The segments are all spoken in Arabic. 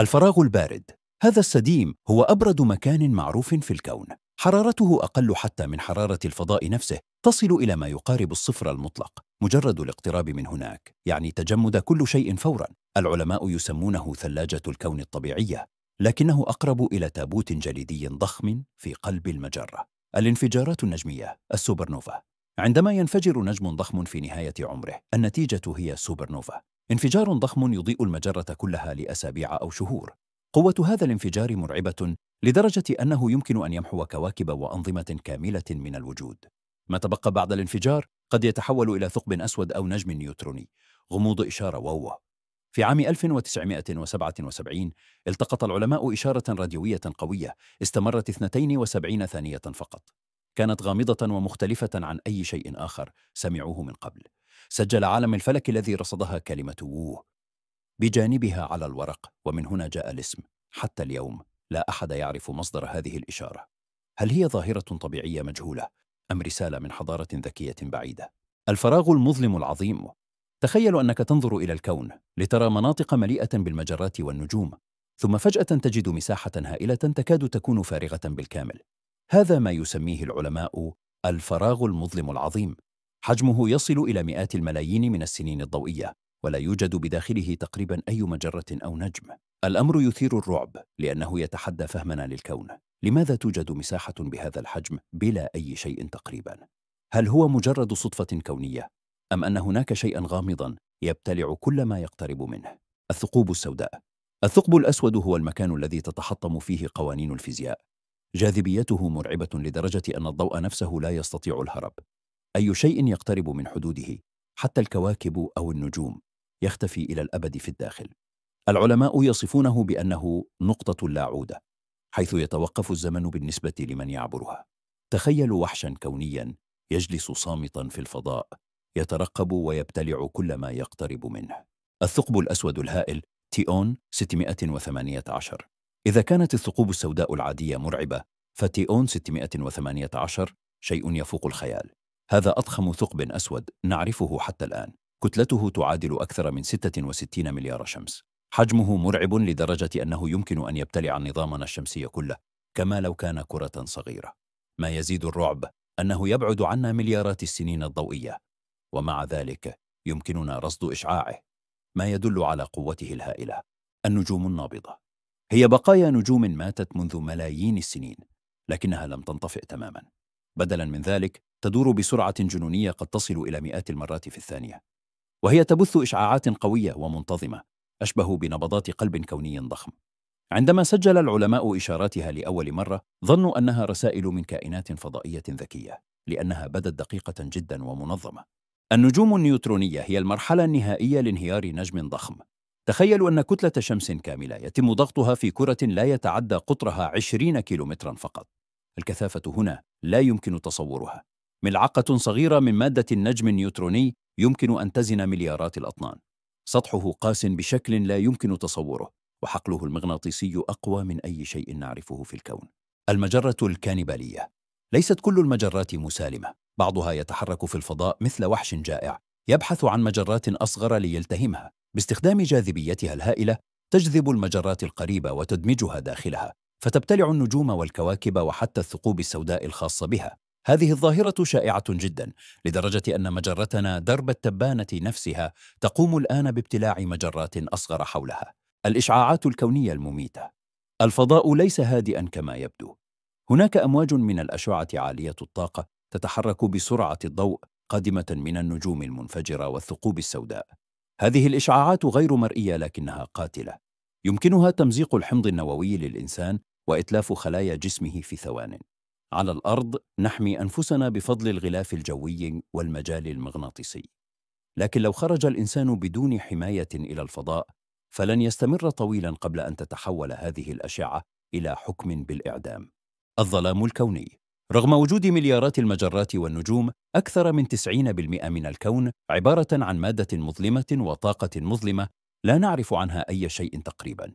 الفراغ البارد هذا السديم هو أبرد مكان معروف في الكون حرارته أقل حتى من حرارة الفضاء نفسه تصل إلى ما يقارب الصفر المطلق مجرد الاقتراب من هناك يعني تجمد كل شيء فورا العلماء يسمونه ثلاجة الكون الطبيعية لكنه أقرب إلى تابوت جليدي ضخم في قلب المجرة الانفجارات النجمية السوبرنوفا عندما ينفجر نجم ضخم في نهاية عمره النتيجة هي سوبرنوفا انفجار ضخم يضيء المجرة كلها لأسابيع أو شهور قوة هذا الانفجار مرعبة لدرجة أنه يمكن أن يمحو كواكب وأنظمة كاملة من الوجود ما تبقى بعد الانفجار قد يتحول إلى ثقب أسود أو نجم نيوتروني غموض إشارة ووا في عام 1977 التقط العلماء إشارة راديوية قوية استمرت 72 ثانية فقط كانت غامضة ومختلفة عن أي شيء آخر سمعوه من قبل سجل عالم الفلك الذي رصدها كلمة ووه بجانبها على الورق ومن هنا جاء الاسم حتى اليوم لا أحد يعرف مصدر هذه الإشارة هل هي ظاهرة طبيعية مجهولة أم رسالة من حضارة ذكية بعيدة؟ الفراغ المظلم العظيم تخيل أنك تنظر إلى الكون لترى مناطق مليئة بالمجرات والنجوم ثم فجأة تجد مساحة هائلة تكاد تكون فارغة بالكامل هذا ما يسميه العلماء الفراغ المظلم العظيم حجمه يصل إلى مئات الملايين من السنين الضوئية ولا يوجد بداخله تقريبا أي مجرة أو نجم الأمر يثير الرعب لأنه يتحدى فهمنا للكون لماذا توجد مساحة بهذا الحجم بلا أي شيء تقريبا؟ هل هو مجرد صدفة كونية؟ أم أن هناك شيئا غامضا يبتلع كل ما يقترب منه؟ الثقوب السوداء الثقب الأسود هو المكان الذي تتحطم فيه قوانين الفيزياء جاذبيته مرعبة لدرجة أن الضوء نفسه لا يستطيع الهرب أي شيء يقترب من حدوده حتى الكواكب أو النجوم يختفي إلى الأبد في الداخل العلماء يصفونه بأنه نقطة لا عودة حيث يتوقف الزمن بالنسبة لمن يعبرها تخيل وحشا كونيا يجلس صامتا في الفضاء يترقب ويبتلع كل ما يقترب منه الثقب الأسود الهائل تيون 618 إذا كانت الثقوب السوداء العادية مرعبة فتيون 618 شيء يفوق الخيال هذا أضخم ثقب أسود نعرفه حتى الآن كتلته تعادل أكثر من 66 مليار شمس حجمه مرعب لدرجة أنه يمكن أن يبتلع نظامنا الشمسي كله كما لو كان كرة صغيرة ما يزيد الرعب أنه يبعد عنا مليارات السنين الضوئية ومع ذلك يمكننا رصد إشعاعه ما يدل على قوته الهائلة النجوم النابضة هي بقايا نجوم ماتت منذ ملايين السنين لكنها لم تنطفئ تماما بدلا من ذلك تدور بسرعة جنونية قد تصل إلى مئات المرات في الثانية وهي تبث إشعاعات قوية ومنتظمة أشبه بنبضات قلب كوني ضخم عندما سجل العلماء إشاراتها لأول مرة ظنوا أنها رسائل من كائنات فضائية ذكية لأنها بدت دقيقة جدا ومنظمة النجوم النيوترونية هي المرحلة النهائية لانهيار نجم ضخم تخيلوا أن كتلة شمس كاملة يتم ضغطها في كرة لا يتعدى قطرها 20 كيلومترا فقط الكثافة هنا لا يمكن تصورها ملعقة صغيرة من مادة النجم النيوتروني يمكن أن تزن مليارات الأطنان سطحه قاس بشكل لا يمكن تصوره وحقله المغناطيسي أقوى من أي شيء نعرفه في الكون المجرة الكانبالية ليست كل المجرات مسالمة بعضها يتحرك في الفضاء مثل وحش جائع يبحث عن مجرات أصغر ليلتهمها باستخدام جاذبيتها الهائلة تجذب المجرات القريبة وتدمجها داخلها فتبتلع النجوم والكواكب وحتى الثقوب السوداء الخاصة بها هذه الظاهرة شائعة جدا لدرجة أن مجرتنا درب التبانة نفسها تقوم الآن بابتلاع مجرات أصغر حولها الإشعاعات الكونية المميتة الفضاء ليس هادئا كما يبدو هناك أمواج من الأشعة عالية الطاقة تتحرك بسرعة الضوء قادمة من النجوم المنفجرة والثقوب السوداء هذه الإشعاعات غير مرئية لكنها قاتلة يمكنها تمزيق الحمض النووي للإنسان وإتلاف خلايا جسمه في ثوان على الأرض نحمي أنفسنا بفضل الغلاف الجوي والمجال المغناطيسي لكن لو خرج الإنسان بدون حماية إلى الفضاء فلن يستمر طويلا قبل أن تتحول هذه الأشعة إلى حكم بالإعدام الظلام الكوني رغم وجود مليارات المجرات والنجوم أكثر من 90% من الكون عبارة عن مادة مظلمة وطاقة مظلمة لا نعرف عنها أي شيء تقريباً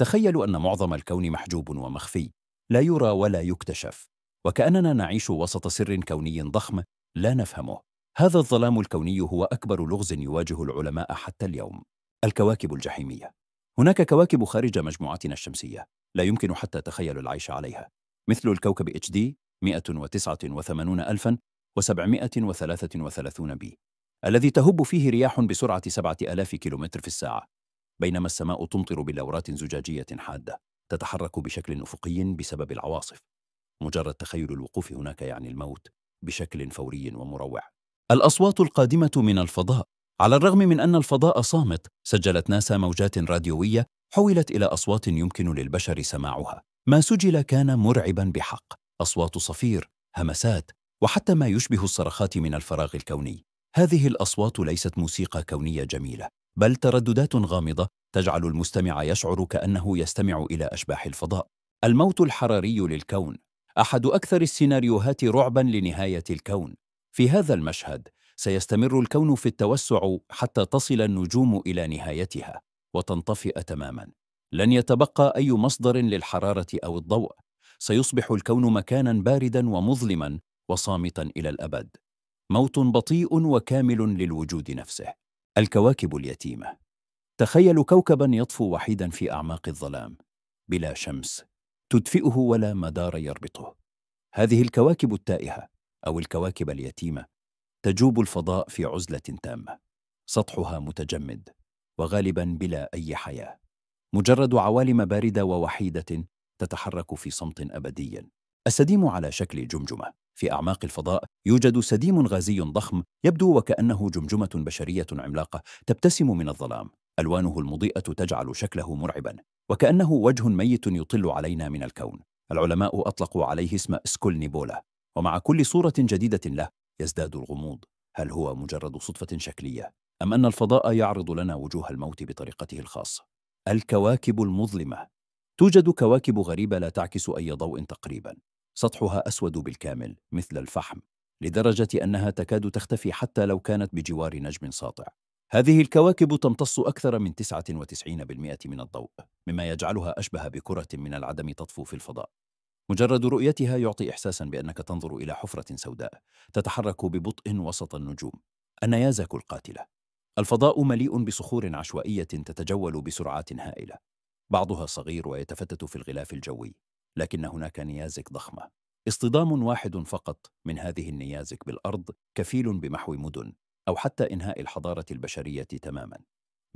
تخيلوا أن معظم الكون محجوب ومخفي لا يرى ولا يكتشف وكأننا نعيش وسط سر كوني ضخم لا نفهمه هذا الظلام الكوني هو أكبر لغز يواجه العلماء حتى اليوم الكواكب الجحيمية هناك كواكب خارج مجموعتنا الشمسية لا يمكن حتى تخيل العيش عليها مثل الكوكب HD 189733 بي الذي تهب فيه رياح بسرعة 7000 كيلومتر في الساعة بينما السماء تمطر بلورات زجاجية حادة تتحرك بشكل أفقي بسبب العواصف مجرد تخيل الوقوف هناك يعني الموت بشكل فوري ومروع الأصوات القادمة من الفضاء على الرغم من أن الفضاء صامت سجلت ناسا موجات راديوية حولت إلى أصوات يمكن للبشر سماعها ما سجل كان مرعبا بحق أصوات صفير، همسات، وحتى ما يشبه الصرخات من الفراغ الكوني هذه الأصوات ليست موسيقى كونية جميلة بل ترددات غامضة تجعل المستمع يشعر كأنه يستمع إلى أشباح الفضاء الموت الحراري للكون أحد أكثر السيناريوهات رعبا لنهاية الكون في هذا المشهد سيستمر الكون في التوسع حتى تصل النجوم إلى نهايتها وتنطفئ تماما لن يتبقى أي مصدر للحرارة أو الضوء سيصبح الكون مكانا باردا ومظلما وصامتا إلى الأبد موت بطيء وكامل للوجود نفسه الكواكب اليتيمة تخيل كوكبا يطفو وحيدا في أعماق الظلام بلا شمس تدفئه ولا مدار يربطه هذه الكواكب التائهه او الكواكب اليتيمه تجوب الفضاء في عزله تامه سطحها متجمد وغالبا بلا اي حياه مجرد عوالم بارده ووحيده تتحرك في صمت ابدي السديم على شكل جمجمه في اعماق الفضاء يوجد سديم غازي ضخم يبدو وكانه جمجمه بشريه عملاقه تبتسم من الظلام الوانه المضيئه تجعل شكله مرعبا وكأنه وجه ميت يطل علينا من الكون العلماء أطلقوا عليه اسم اسكول نيبولا ومع كل صورة جديدة له يزداد الغموض هل هو مجرد صدفة شكلية؟ أم أن الفضاء يعرض لنا وجوه الموت بطريقته الخاصة؟ الكواكب المظلمة توجد كواكب غريبة لا تعكس أي ضوء تقريبا سطحها أسود بالكامل مثل الفحم لدرجة أنها تكاد تختفي حتى لو كانت بجوار نجم ساطع هذه الكواكب تمتص أكثر من 99% من الضوء مما يجعلها أشبه بكرة من العدم تطفو في الفضاء مجرد رؤيتها يعطي إحساسا بأنك تنظر إلى حفرة سوداء تتحرك ببطء وسط النجوم النيازك القاتلة الفضاء مليء بصخور عشوائية تتجول بسرعات هائلة بعضها صغير ويتفتت في الغلاف الجوي لكن هناك نيازك ضخمة اصطدام واحد فقط من هذه النيازك بالأرض كفيل بمحو مدن أو حتى إنهاء الحضارة البشرية تماماً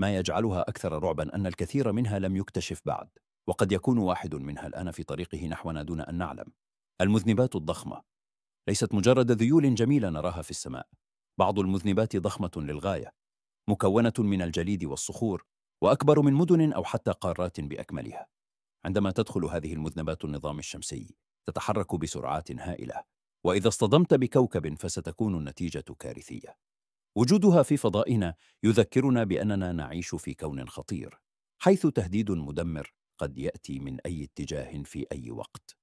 ما يجعلها أكثر رعباً أن الكثير منها لم يكتشف بعد وقد يكون واحد منها الآن في طريقه نحونا دون أن نعلم المذنبات الضخمة ليست مجرد ذيول جميلة نراها في السماء بعض المذنبات ضخمة للغاية مكونة من الجليد والصخور وأكبر من مدن أو حتى قارات بأكملها عندما تدخل هذه المذنبات النظام الشمسي تتحرك بسرعات هائلة وإذا اصطدمت بكوكب فستكون النتيجة كارثية وجودها في فضائنا يذكرنا بأننا نعيش في كون خطير حيث تهديد مدمر قد يأتي من أي اتجاه في أي وقت